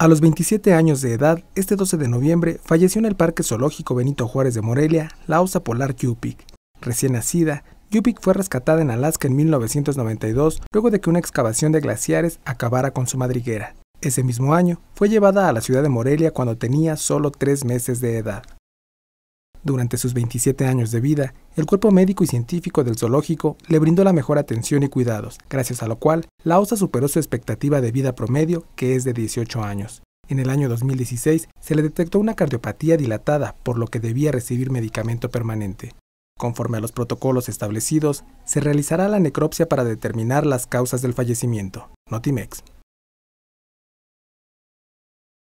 A los 27 años de edad, este 12 de noviembre falleció en el Parque Zoológico Benito Juárez de Morelia la osa polar Yupik. Recién nacida, Yupik fue rescatada en Alaska en 1992 luego de que una excavación de glaciares acabara con su madriguera. Ese mismo año, fue llevada a la ciudad de Morelia cuando tenía solo tres meses de edad. Durante sus 27 años de vida, el cuerpo médico y científico del zoológico le brindó la mejor atención y cuidados, gracias a lo cual la osa superó su expectativa de vida promedio, que es de 18 años. En el año 2016 se le detectó una cardiopatía dilatada, por lo que debía recibir medicamento permanente. Conforme a los protocolos establecidos, se realizará la necropsia para determinar las causas del fallecimiento. Notimex.